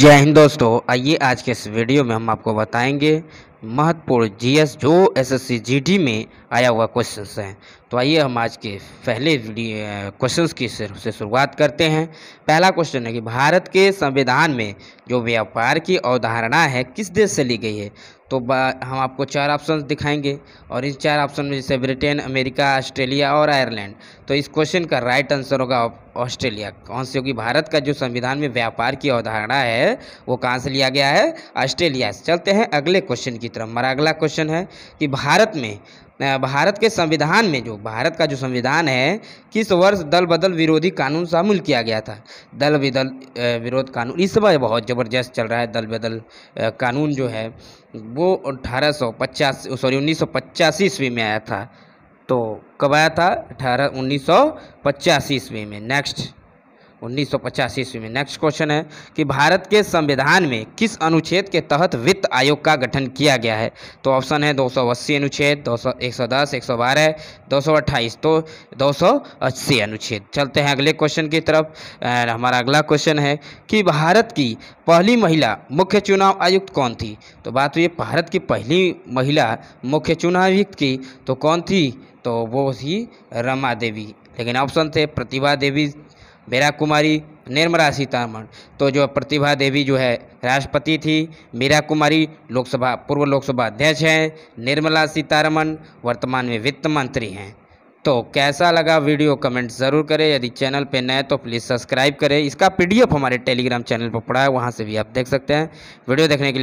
जय हिंद दोस्तों आइए आज के इस वीडियो में हम आपको बताएंगे महत्वपूर्ण जीएस जो एसएससी जीडी में आया हुआ क्वेश्चंस हैं तो आइए हम आज के पहले क्वेश्चंस की से शुरुआत करते हैं पहला क्वेश्चन है कि भारत के संविधान में जो व्यापार की अवधारणा है किस देश से ली गई है तो हम आपको चार ऑप्शन दिखाएंगे और इन चार ऑप्शन में जैसे ब्रिटेन अमेरिका ऑस्ट्रेलिया और आयरलैंड तो इस क्वेश्चन का राइट आंसर होगा ऑस्ट्रेलिया कौन से होगी भारत का जो संविधान में व्यापार की अवधारणा है वो कहाँ से लिया गया है ऑस्ट्रेलिया से चलते हैं अगले क्वेश्चन की की तरफ हमारा अगला क्वेश्चन है कि भारत में भारत के संविधान में जो भारत का जो संविधान है किस वर्ष दल बदल विरोधी कानून शामिल किया गया था दल बदल विरोध कानून इस समय बहुत ज़बरदस्त चल रहा है दल बदल कानून जो है वो अठारह सौ पचास सॉरी उन्नीस सौ पचासी ईस्वी में आया था तो कब आया था अठारह उन्नीस सौ पचासी ईस्वी में नेक्स्ट उन्नीस ईस्वी में नेक्स्ट क्वेश्चन है कि भारत के संविधान में किस अनुच्छेद के तहत वित्त आयोग का गठन किया गया है तो ऑप्शन है अस्सी अनुच्छेद बारह दो सौ अट्ठाईस तो अस्सी अनुच्छेद चलते हैं अगले क्वेश्चन की तरफ हमारा अगला क्वेश्चन है कि भारत की पहली महिला मुख्य चुनाव आयुक्त कौन थी तो बात हुई भारत की पहली महिला मुख्य चुनाव आयुक्त की तो कौन थी तो वो थी रमा देवी लेकिन ऑप्शन थे प्रतिभा देवी मीरा कुमारी निर्मला सीतारमण तो जो प्रतिभा देवी जो है राष्ट्रपति थी मीरा कुमारी लोकसभा पूर्व लोकसभा अध्यक्ष हैं निर्मला सीतारमण वर्तमान में वित्त मंत्री हैं तो कैसा लगा वीडियो कमेंट ज़रूर करें यदि चैनल पर नए तो प्लीज़ सब्सक्राइब करें इसका पीडीएफ हमारे टेलीग्राम चैनल पर पड़ा है वहाँ से भी आप देख सकते हैं वीडियो देखने के लिए